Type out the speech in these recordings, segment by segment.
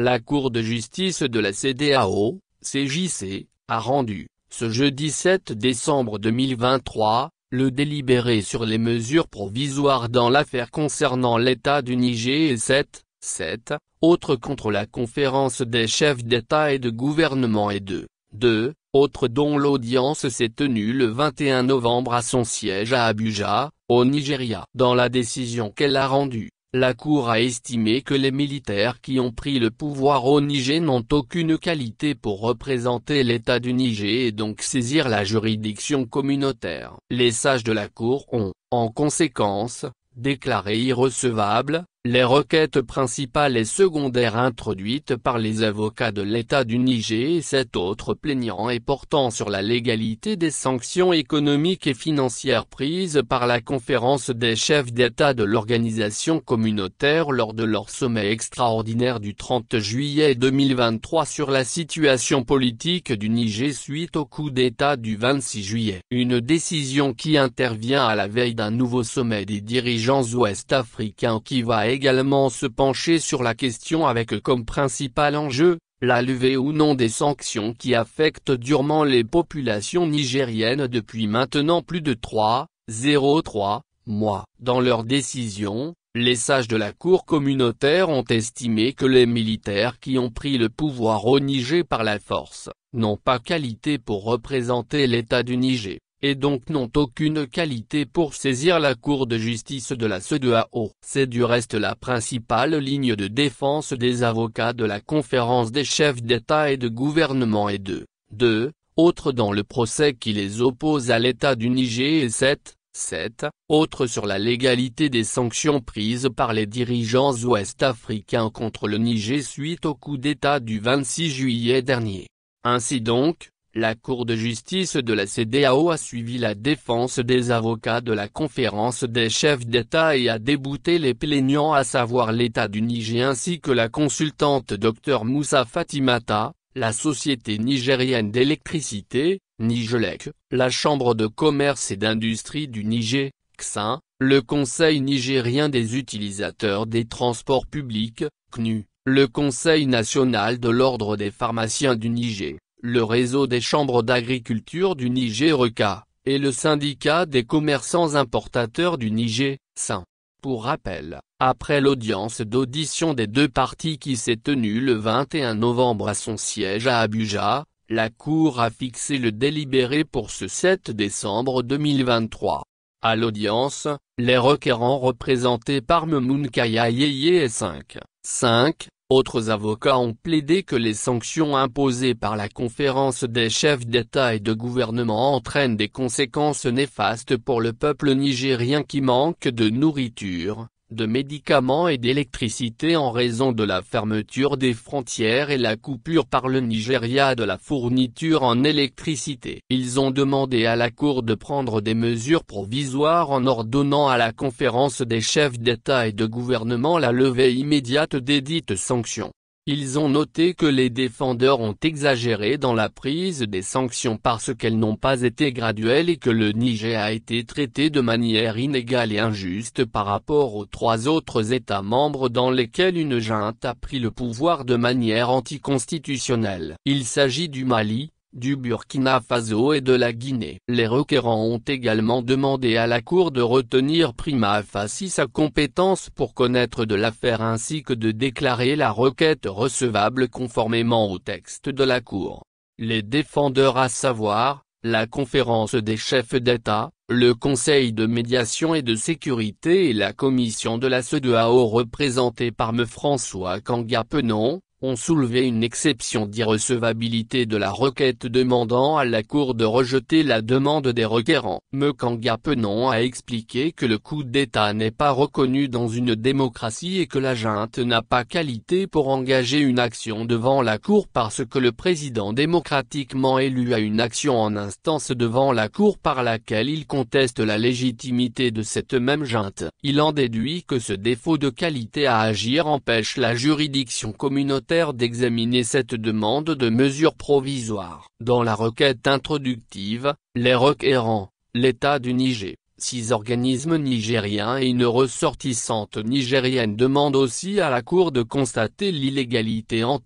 La Cour de justice de la CDAO, CJC, a rendu, ce jeudi 7 décembre 2023, le délibéré sur les mesures provisoires dans l'affaire concernant l'État du Niger et 7, 7, autres contre la conférence des chefs d'État et de gouvernement et 2, 2, autres dont l'audience s'est tenue le 21 novembre à son siège à Abuja, au Nigeria. Dans la décision qu'elle a rendue, la Cour a estimé que les militaires qui ont pris le pouvoir au Niger n'ont aucune qualité pour représenter l'État du Niger et donc saisir la juridiction communautaire. Les sages de la Cour ont, en conséquence, déclaré irrecevable, les requêtes principales et secondaires introduites par les avocats de l'État du Niger et sept autres plaignants et portant sur la légalité des sanctions économiques et financières prises par la conférence des chefs d'État de l'organisation communautaire lors de leur sommet extraordinaire du 30 juillet 2023 sur la situation politique du Niger suite au coup d'État du 26 juillet. Une décision qui intervient à la veille d'un nouveau sommet des dirigeants ouest-africains qui va également se pencher sur la question avec comme principal enjeu, la levée ou non des sanctions qui affectent durement les populations nigériennes depuis maintenant plus de 3,03 mois. Dans leur décision, les sages de la Cour communautaire ont estimé que les militaires qui ont pris le pouvoir au Niger par la force, n'ont pas qualité pour représenter l'État du Niger et donc n'ont aucune qualité pour saisir la Cour de justice de la CEDEAO. C'est du reste la principale ligne de défense des avocats de la conférence des chefs d'État et de gouvernement et de, 2. autres dans le procès qui les oppose à l'État du Niger et 7, 7, autres sur la légalité des sanctions prises par les dirigeants ouest-africains contre le Niger suite au coup d'État du 26 juillet dernier. Ainsi donc, la Cour de justice de la CDAO a suivi la défense des avocats de la conférence des chefs d'État et a débouté les plaignants à savoir l'État du Niger ainsi que la consultante Dr Moussa Fatimata, la Société nigérienne d'électricité, Nigelec, la Chambre de commerce et d'industrie du Niger, XIN, le Conseil nigérien des utilisateurs des transports publics, CNU, le Conseil national de l'ordre des pharmaciens du Niger le réseau des chambres d'agriculture du niger reca et le syndicat des commerçants importateurs du Niger, SIN. Pour rappel, après l'audience d'audition des deux parties qui s'est tenue le 21 novembre à son siège à Abuja, la Cour a fixé le délibéré pour ce 7 décembre 2023. À l'audience, les requérants représentés par Memoun Kaya Yeye et 5, 5, autres avocats ont plaidé que les sanctions imposées par la conférence des chefs d'État et de gouvernement entraînent des conséquences néfastes pour le peuple nigérien qui manque de nourriture, de médicaments et d'électricité en raison de la fermeture des frontières et la coupure par le Nigeria de la fourniture en électricité. Ils ont demandé à la Cour de prendre des mesures provisoires en ordonnant à la conférence des chefs d'État et de gouvernement la levée immédiate des dites sanctions. Ils ont noté que les défendeurs ont exagéré dans la prise des sanctions parce qu'elles n'ont pas été graduelles et que le Niger a été traité de manière inégale et injuste par rapport aux trois autres États membres dans lesquels une junte a pris le pouvoir de manière anticonstitutionnelle. Il s'agit du Mali, du Burkina Faso et de la Guinée. Les requérants ont également demandé à la Cour de retenir prima facie sa compétence pour connaître de l'affaire ainsi que de déclarer la requête recevable conformément au texte de la Cour. Les défendeurs à savoir, la conférence des chefs d'État, le Conseil de médiation et de sécurité et la commission de la CEDEAO représentée par M. François Kanga-Penon, on soulevé une exception d'irrecevabilité de la requête demandant à la Cour de rejeter la demande des requérants. Mekanga Penon a expliqué que le coup d'État n'est pas reconnu dans une démocratie et que la junte n'a pas qualité pour engager une action devant la Cour parce que le président démocratiquement élu a une action en instance devant la Cour par laquelle il conteste la légitimité de cette même junte. Il en déduit que ce défaut de qualité à agir empêche la juridiction communautaire d'examiner cette demande de mesures provisoires Dans la requête introductive, les requérants, l'État du Niger, Six organismes nigériens et une ressortissante nigérienne demandent aussi à la Cour de constater l'illégalité en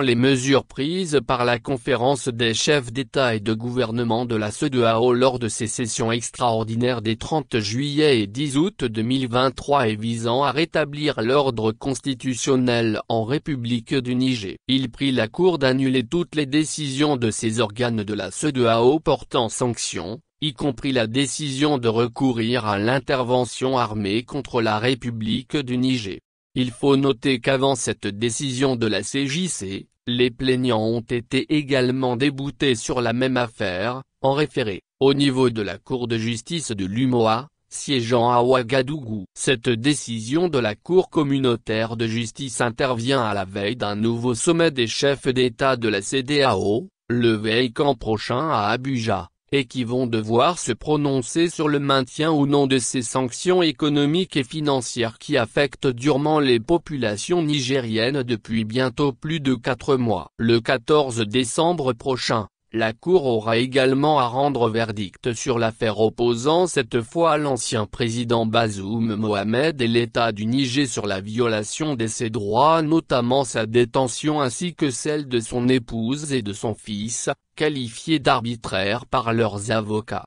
les mesures prises par la conférence des chefs d'État et de gouvernement de la CEDEAO lors de ses sessions extraordinaires des 30 juillet et 10 août 2023 et visant à rétablir l'ordre constitutionnel en République du Niger. Il prit la Cour d'annuler toutes les décisions de ces organes de la CEDEAO portant sanction, y compris la décision de recourir à l'intervention armée contre la République du Niger. Il faut noter qu'avant cette décision de la CJC, les plaignants ont été également déboutés sur la même affaire, en référé, au niveau de la Cour de justice de l'UMOA, siégeant à Ouagadougou. Cette décision de la Cour communautaire de justice intervient à la veille d'un nouveau sommet des chefs d'État de la CDAO, le week camp prochain à Abuja et qui vont devoir se prononcer sur le maintien ou non de ces sanctions économiques et financières qui affectent durement les populations nigériennes depuis bientôt plus de quatre mois. Le 14 décembre prochain, la Cour aura également à rendre verdict sur l'affaire opposant cette fois l'ancien président Bazoum Mohamed et l'État du Niger sur la violation de ses droits notamment sa détention ainsi que celle de son épouse et de son fils, qualifiés d'arbitraires par leurs avocats.